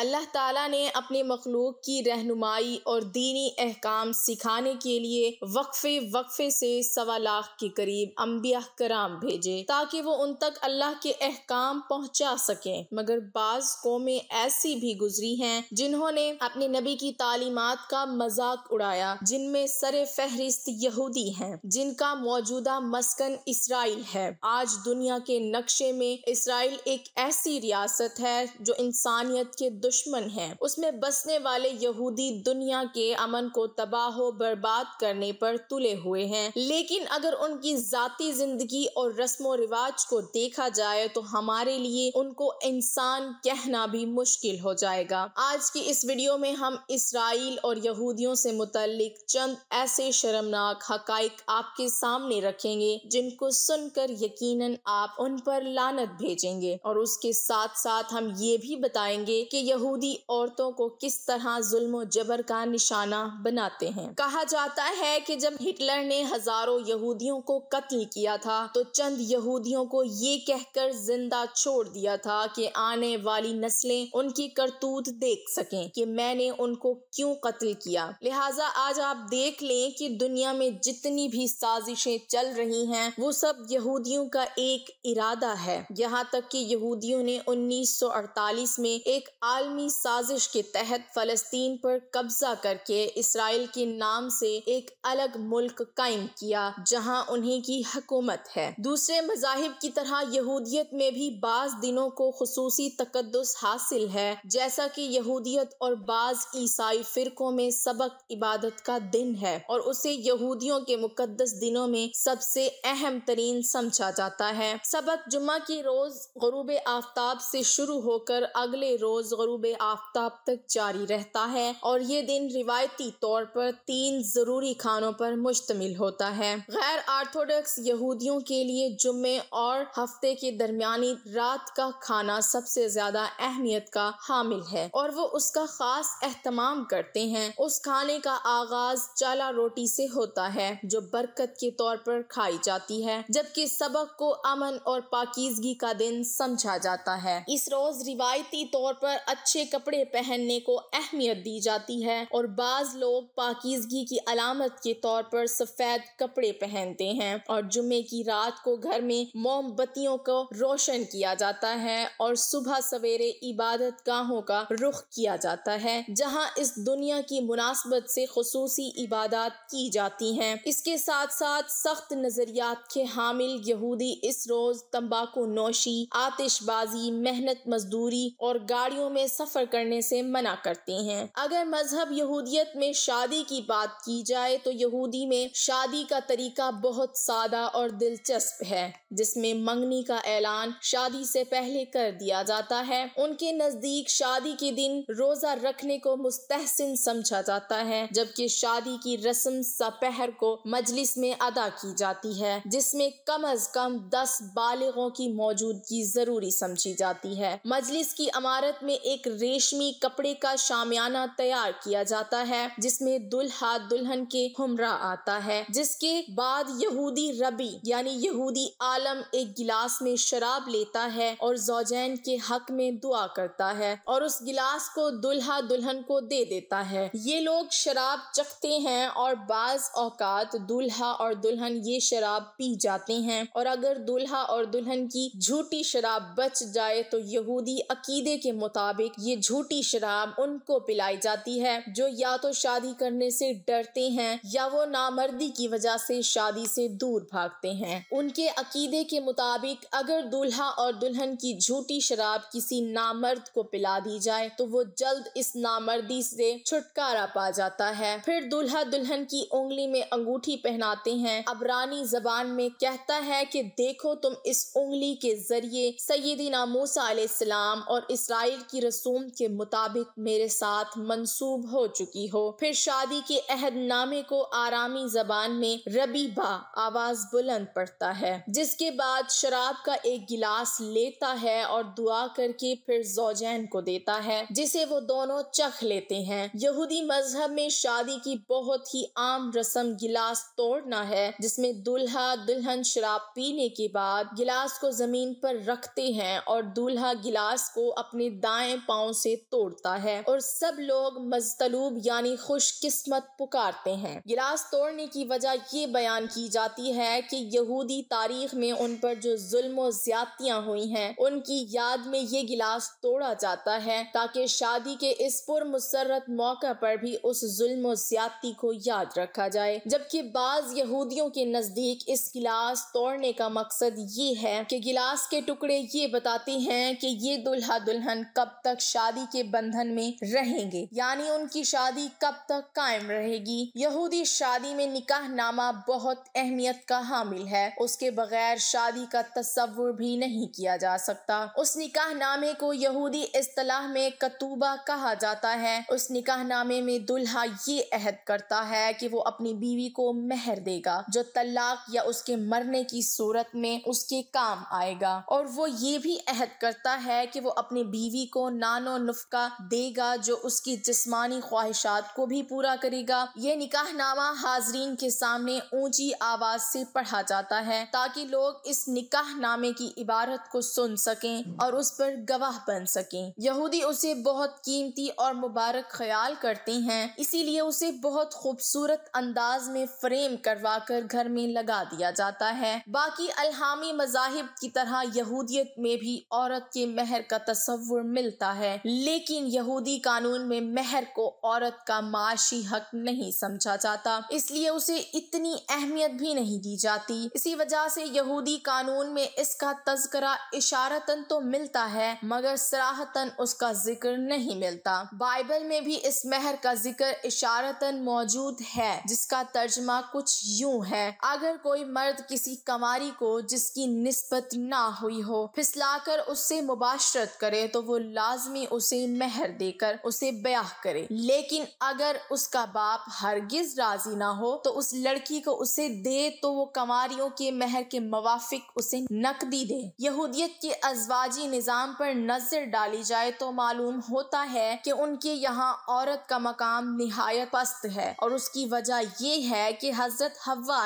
अल्लाह ताला ने अपने मखलूक की रहनुमाई और दीनी अहकाम सिखाने के लिए वक्फे वक्फे से सवा लाख के करीब अम्बिया कराम भेजे ताकि वो उन तक अल्लाह के अहकाम पहुँचा सकें मगर बाज कौमें ऐसी भी गुजरी हैं जिन्होंने अपने नबी की तालीमत का मजाक उड़ाया जिनमें सर फहरिस्त यहूदी हैं जिनका मौजूदा मस्कन इसराइल है आज दुनिया के नक्शे में इसराइल एक ऐसी रियासत है जो इंसानियत के दुश्मन है उसमें बसने वाले यहूदी दुनिया के अमन को तबाह बर्बाद करने पर तुले हुए हैं लेकिन अगर उनकी जाती जिंदगी और रस्म रिवाज को देखा जाए तो हमारे लिए उनको इंसान कहना भी मुश्किल हो जाएगा आज की इस वीडियो में हम इसराइल और यहूदियों से मुतलिक चंद ऐसे शर्मनाक हक आपके सामने रखेंगे जिनको सुनकर यकीनन आप उन पर लानत भेजेंगे और उसके साथ साथ हम ये भी बताएंगे कि यहूदी औरतों को किस तरह जुल्म जबर का निशाना बनाते हैं कहा जाता है कि जब हिटलर ने हजारों यहूदियों को कत्ल किया था तो चंद यहूदियों को ये कहकर जिंदा छोड़ दिया था कि आने वाली नस्लें उनकी करतूत देख सकें कि मैंने उनको क्यों कत्ल किया लिहाजा आज आप देख लें कि दुनिया में जितनी भी साजिशें चल रही हैं वो सब यहूदियों का एक इरादा है यहाँ तक कि यहूदियों ने 1948 में एक आल आलमी साजिश के तहत फलस्तीन पर कब्जा करके इसराइल के नाम से एक अलग मुल्क कायम किया जहां उन्हीं की हकूमत है दूसरे मज़ाहब की तरह यहूदियत में भी बाज दिनों को खसूसी तकदस हासिल है जैसा कि यहूदियत और बाज ईसाई फिरकों में सबक इबादत का दिन है और उसे यहूदियों के मुकदस दिनों में सबसे अहम तरीन समझा जाता है सबक जुम्मा की रोज गरूब आफ्ताब से शुरू होकर अगले रोज गरूब गरूब आफ्ताब तक जारी रहता है और ये दिन रिवायती तौर पर तीन जरूरी खानों पर मुश्तमिल होता है गैर आर्थोडॉक्स यहूदियों के लिए जुम्मे और हफ्ते के दरमियानी रात का खाना सबसे ज्यादा अहमियत का हामिल है और वो उसका खास एहतमाम करते हैं उस खाने का आगाज चाला रोटी से होता है जो बरकत के तौर पर खाई जाती है जबकि सबक को अमन और पाकिजगी का दिन समझा जाता है इस रोज रिवायती तौर पर अच्छे कपड़े पहनने को अहमियत दी जाती है और बाज लोग पाकिजगी की अलामत के तौर पर सफ़ेद कपड़े पहनते हैं और जुमे की रात को घर में मोमबत्तियों को रोशन किया जाता है और सुबह सवेरे इबादत गाहों का रुख किया जाता है जहाँ इस दुनिया की मुनासबत से खसूस इबादत की जाती है इसके साथ साथ सख्त नज़रियात के हामिल यहूदी इस रोज़ तम्बाकू नोशी आतिशबाजी मेहनत मजदूरी और गाड़ियों में सफ़र करने से मना करते हैं अगर मजहब यहूदियत में शादी की बात की जाए तो यहूदी में शादी का तरीका बहुत सादा और दिलचस्प है जिसमें मंगनी का ऐलान शादी से पहले कर दिया जाता है उनके नज़दीक शादी के दिन रोज़ा रखने को मुस्तहसिन समझा जाता है जबकि शादी की रस्म सपहर को मजलिस में अदा की जाती है जिसमें कम अज कम दस बालिगों की मौजूदगी जरूरी समझी जाती है मजलिस की अमारत में एक एक रेशमी कपड़े का शामियाना तैयार किया जाता है जिसमें दुल्हा दुल्हन के हमरा आता है जिसके बाद यहूदी रबी यानी यहूदी आलम एक गिलास में शराब लेता है और जोजैन के हक में दुआ करता है और उस गिलास को दुल्हा दुल्हन को दे देता है ये लोग शराब चखते हैं और बाज औकात दुल्हा और दुल्हन ये शराब पी जाते हैं और अगर दुल्हा और दुल्हन की झूठी शराब बच जाए तो यहूदी अकीदे के मुताबिक ये झूठी शराब उनको पिलाई जाती है जो या तो शादी करने से डरते हैं या वो नामर्दी की वजह से शादी से दूर भागते हैं उनके अकीदे के मुताबिक अगर दूल्हा और दुल्हन की झूठी शराब किसी नामर्द को पिला दी जाए तो वो जल्द इस नामर्दी से छुटकारा पा जाता है फिर दूल्हा दुल्हन की उंगली में अंगूठी पहनाते हैं अबरानी जबान में कहता है कि देखो तुम इस उंगली के जरिए सैदिना मूसा सलाम और इसराइल की रसूम के मुताबिक मेरे साथ मंसूब हो चुकी हो फिर शादी के अहदनामे को आरामी जबान में रबी बा आवाज बुलंद पड़ता है जिसके बाद शराब का एक गिलास लेता है और दुआ करके फिर जोजैन को देता है जिसे वो दोनों चख लेते हैं यहूदी मजहब में शादी की बहुत ही आम रस्म गिलास तोड़ना है जिसमे दुल्हा दुल्हन शराब पीने के बाद गिलास को जमीन पर रखते हैं और दूल्हा गिलास को अपने दाएं पाओ से तोड़ता है और सब लोग मजतलूब यानी खुशकिस्मत पुकारते हैं गिलास तोड़ने की वजह ये बयान की जाती है कि यहूदी तारीख में उन पर जो जुल्म ज्यादतियाँ हुई हैं उनकी याद में ये गिलास तोड़ा जाता है ताकि शादी के इस पुरमसरत मौका पर भी उस जुल्म ज्यादती को याद रखा जाए जबकि बाज यहूदियों के नज़दीक इस गिलास तोड़ने का मकसद ये है कि गिलास के टुकड़े ये बताते हैं कि ये दुल्हा दुल्हन कब तक तक शादी के बंधन में रहेंगे यानी उनकी शादी कब तक कायम रहेगी यहूदी शादी में निकाह नामा बहुत अहमियत का हामिल है उसके बगैर शादी का तस्वुर भी नहीं किया जा सकता उस निकाह नामे को यहूदी असलाह में कतूबा कहा जाता है उस निकाह नामे में दुल्हा ये अहद करता है कि वो अपनी बीवी को मेहर देगा जो तलाक या उसके मरने की सूरत में उसके काम आएगा और वो ये भी अहद करता है कि वो अपनी बीवी को नानो नुफका देगा जो उसकी जिस्मानी ख्वाहिशात को भी पूरा करेगा ये निकाहनामा हाजरीन के सामने ऊंची आवाज से पढ़ा जाता है ताकि लोग इस निकाहनामे की इबारत को सुन सकें और उस पर गवाह बन सकें यहूदी उसे बहुत कीमती और मुबारक ख्याल करते हैं इसीलिए उसे बहुत खूबसूरत अंदाज में फ्रेम करवा कर घर में लगा दिया जाता है बाकी अल्हामी मजाहिब की तरह यहूदियत में भी औरत के महर का तस्वुर मिलता है लेकिन यहूदी कानून में मेहर को औरत का माशी हक नहीं समझा जाता इसलिए उसे इतनी अहमियत भी नहीं दी जाती इसी वजह से यहूदी कानून में इसका तस्करा इशारतन तो मिलता है मगर सराहतन उसका जिक्र नहीं मिलता बाइबल में भी इस मेहर का जिक्र इशारतन मौजूद है जिसका तर्जमा कुछ यूं है अगर कोई मर्द किसी कमारी को जिसकी निस्बत ना हुई हो फिसलाकर उससे मुबाशरत करे तो वो लाज लाजमी उसे मेहर देकर उसे ब्याह करे लेकिन अगर उसका बाप हरगिज राजी ना हो तो उस लड़की को उसे दे तो वो कमारियों के मेहर के मवाफिक उसे नकदी दे यहूदियत के अजवाजी निज़ाम पर नजर डाली जाए तो मालूम होता है कि उनके यहाँ औरत का मकाम नहायत पस्त है और उसकी वजह यह है कि हजरत हवा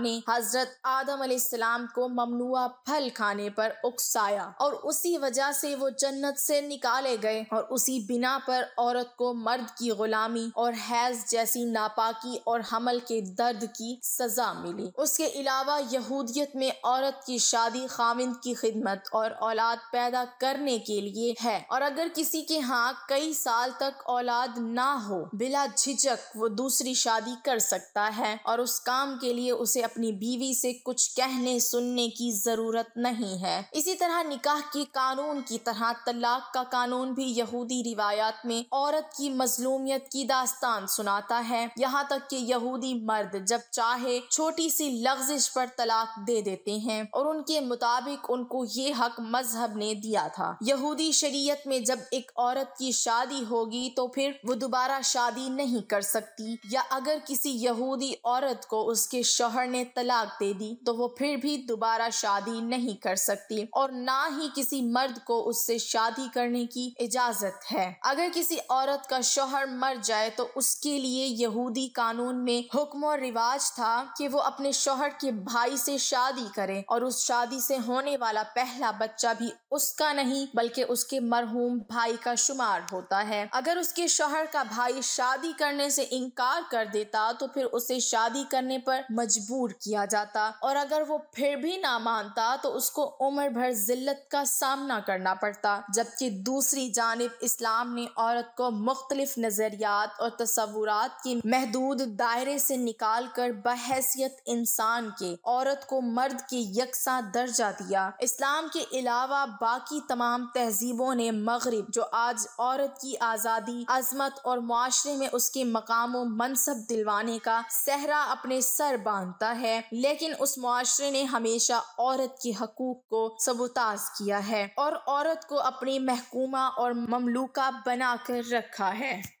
ने हजरत आदम सलाम को ममनुआ फल खाने पर उकसाया और उसी वजह से वो जन्नत से निकाले गए और उसी बिना पर औरत को मर्द की गुलामी और हैज जैसी नापाकी और हमल के दर्द की सजा मिली उसके अलावा यहूदियत में औरत की शादी खामिंद की खिदमत और औलाद पैदा करने के लिए है और अगर किसी के यहाँ कई साल तक औलाद ना हो बिला झिझक वो दूसरी शादी कर सकता है और उस काम के लिए उसे अपनी बीवी से कुछ कहने सुनने की जरूरत नहीं है इसी तरह निकाह के कानून की तरह तलाक का कानून भी यहूदी रिवायात में औरत की मजलूमियत की दास्तान सुनाता है यहाँ तक कि यहूदी मर्द जब चाहे छोटी सी लफ्जिश पर तलाक दे देते हैं और उनके मुताबिक उनको ये हक मजहब ने दिया था यहूदी शरीयत में जब एक औरत की शादी होगी तो फिर वो दोबारा शादी नहीं कर सकती या अगर किसी यहूदी औरत को उसके शोहर ने तलाक दे दी तो वो फिर भी दोबारा शादी नहीं कर सकती और ना ही किसी मर्द को उससे शादी कर करने की इजाजत है अगर किसी औरत का शोहर मर जाए तो उसके लिए यहूदी कानून में हुक्म और रिवाज था कि वो अपने शोहर के भाई से शादी करे और उस शादी से होने वाला पहला बच्चा भी उसका नहीं बल्कि उसके मरहूम भाई का शुमार होता है अगर उसके शोहर का भाई शादी करने से इनकार कर देता तो फिर उसे शादी करने पर मजबूर किया जाता और अगर वो फिर भी ना मानता तो उसको उम्र भर जिल्लत का सामना करना पड़ता जबकि दूसरी जानब इस्लाम ने औरत को मुख्तलिफ नज़रियात और तस्वुरात की महदूद दायरे से निकाल कर बहसीत इंसान के औरत को मर्द के यकसा दर्जा दिया इस्लाम के अलावा बाकी तमाम तहजीबों ने मगरब जो आज औरत की आज़ादी अजमत और माशरे में उसके मकाम मनसब दिलवाने का सहरा अपने सर बांधता है लेकिन उस माशरे ने हमेशा औरत के हकूक को सबोताज किया है और औरत को अपनी महकूमा और ममलूका बनाकर रखा है